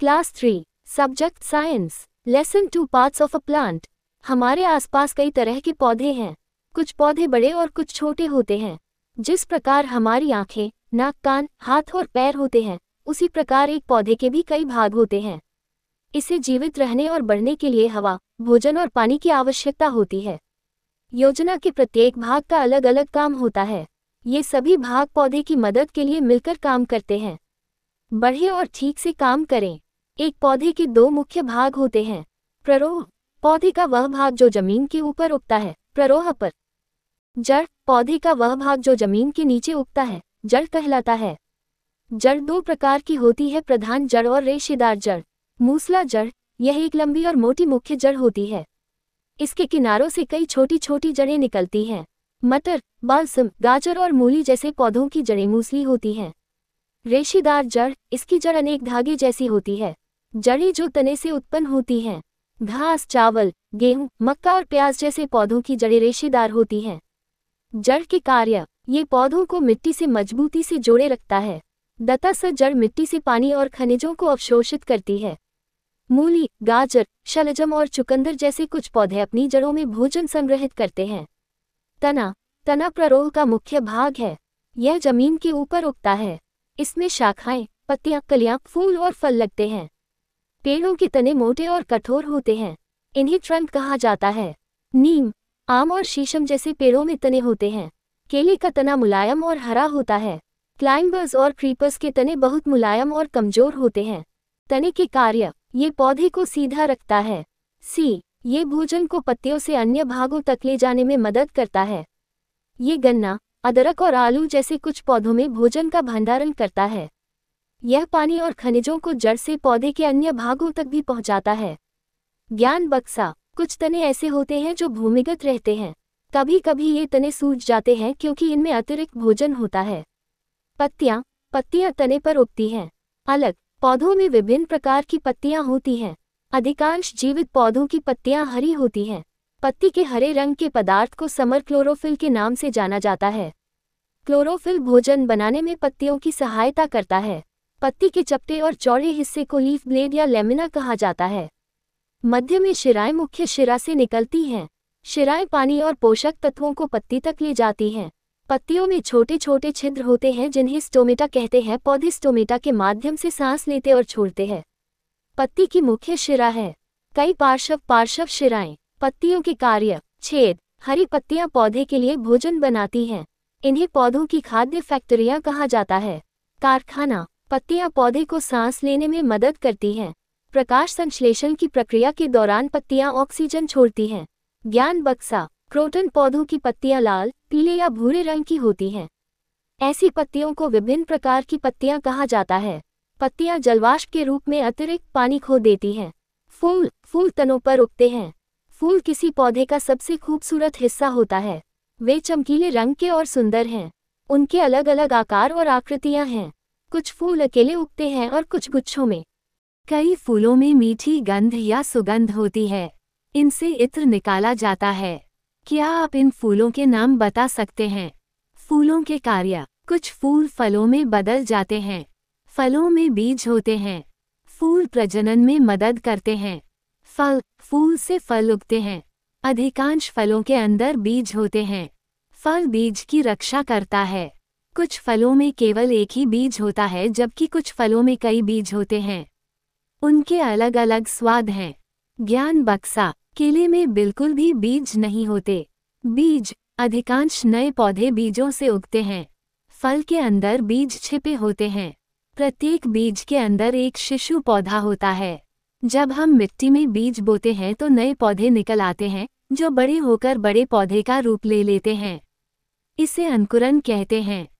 class three subject science lesson two parts of a plant हमारे आसपास कई तरह के पौधे हैं कुछ पौधे बड़े और कुछ छोटे होते हैं जिस प्रकार हमारी आंखें नाक कान हाथ और पैर होते हैं उसी प्रकार एक पौधे के भी कई भाग होते हैं इसे जीवित रहने और बढ़ने के लिए हवा भोजन और पानी की आवश्यकता होती है योजना के प्रत्येक भाग का अलग अलग काम होता है ये सभी भाग पौधे की मदद के लिए मिलकर काम करते हैं बढ़े और ठीक से काम करें एक पौधे के दो मुख्य भाग होते हैं प्ररोह पौधे का वह भाग जो जमीन के ऊपर उगता है प्ररोह पर जड़ पौधे का वह भाग जो जमीन के नीचे उगता है जड़ कहलाता है जड़ दो प्रकार की होती है प्रधान जड़ और रेशेदार जड़ मूसला जड़ यह एक लंबी और मोटी मुख्य जड़ होती है इसके किनारों से कई छोटी छोटी जड़ें निकलती हैं मटर बालसम गाजर और मूली जैसे पौधों की जड़ें मूसली होती हैं रेशेदार जड़ इसकी जड़ अनेक धागे जैसी होती है जड़ें जो तने से उत्पन्न होती हैं घास चावल गेहूं मक्का और प्याज जैसे पौधों की जड़ें रेशेदार होती हैं जड़ के कार्य ये पौधों को मिट्टी से मजबूती से जोड़े रखता है स जड़ मिट्टी से पानी और खनिजों को अवशोषित करती है मूली गाजर शलजम और चुकंदर जैसे कुछ पौधे अपनी जड़ों में भोजन संग्रहित करते हैं तना तना प्ररोह का मुख्य भाग है यह जमीन के ऊपर उगता है इसमें शाखाएं पत्तियां कलियां फूल और फल लगते हैं पेड़ों के तने मोटे और कठोर होते हैं इन्हें ट्रंक कहा जाता है नीम आम और शीशम जैसे पेड़ों में तने होते हैं केले का तना मुलायम और हरा होता है क्लाइंबर्स और क्रीपर्स के तने बहुत मुलायम और कमजोर होते हैं तने के कार्य ये पौधे को सीधा रखता है सी ये भोजन को पत्तियों से अन्य भागों तक ले जाने में मदद करता है ये गन्ना अदरक और आलू जैसे कुछ पौधों में भोजन का भंडारण करता है यह पानी और खनिजों को जड़ से पौधे के अन्य भागों तक भी पहुंचाता है ज्ञान बक्सा कुछ तने ऐसे होते हैं जो भूमिगत रहते हैं कभी कभी ये तने सूझ जाते हैं क्योंकि इनमें अतिरिक्त भोजन होता है पत्तियाँ पत्तियाँ तने पर उगती हैं अलग पौधों में विभिन्न प्रकार की पत्तियाँ होती हैं अधिकांश जीवित पौधों की पत्तियाँ हरी होती हैं पत्ती के हरे रंग के पदार्थ को समर क्लोरोफिल के नाम से जाना जाता है क्लोरोफिल भोजन बनाने में पत्तियों की सहायता करता है पत्ती के चपटे और चौड़े हिस्से को लीफ ब्लेड या लेमिना कहा जाता है मध्य में शिराएं मुख्य शिरा से निकलती हैं शिराएं पानी और पोषक तत्वों को पत्ती तक ले जाती हैं पत्तियों में छोटे छोटे छिद्र होते हैं जिन्हें स्टोमेटा कहते हैं पौधे स्टोमेटा के माध्यम से सांस लेते और छोड़ते हैं पत्ती की मुख्य शिरा है कई पार्श्व पार्श्व शिराएं पत्तियों के कार्य छेद हरी पत्तियां पौधे के लिए भोजन बनाती हैं इन्हें पौधों की खाद्य फैक्ट्रियां कहा जाता है कारखाना पत्तियां पौधे को सांस लेने में मदद करती हैं प्रकाश संश्लेषण की प्रक्रिया के दौरान पत्तियां ऑक्सीजन छोड़ती हैं ज्ञान बक्सा क्रोटन पौधों की पत्तियां लाल पीले या भूरे रंग की होती हैं ऐसी पत्तियों को विभिन्न प्रकार की पत्तियां कहा जाता है पत्तियां जलवाष्प के रूप में अतिरिक्त पानी खो देती हैं फूल फूल तनों पर उगते हैं फूल किसी पौधे का सबसे खूबसूरत हिस्सा होता है वे चमकीले रंग के और सुंदर हैं उनके अलग अलग आकार और आकृतियां हैं कुछ फूल अकेले उगते हैं और कुछ गुच्छों में कई फूलों में मीठी गंध या सुगंध होती है इनसे इत्र निकाला जाता है क्या आप इन फूलों के नाम बता सकते हैं फूलों के कार्य कुछ फूल फलों में बदल जाते हैं फलों में बीज होते हैं फूल प्रजनन में मदद करते हैं फल फूल से फल उगते हैं अधिकांश फलों के अंदर बीज होते हैं फल बीज की रक्षा करता है कुछ फलों में केवल एक ही बीज होता है जबकि कुछ फलों में कई बीज होते हैं उनके अलग अलग स्वाद हैं ज्ञान बक्सा केले में बिल्कुल भी बीज नहीं होते बीज अधिकांश नए पौधे बीजों से उगते हैं फल के अंदर बीज छिपे होते हैं प्रत्येक बीज के अंदर एक शिशु पौधा होता है जब हम मिट्टी में बीज बोते हैं तो नए पौधे निकल आते हैं जो बड़े होकर बड़े पौधे का रूप ले लेते हैं इसे अंकुरन कहते हैं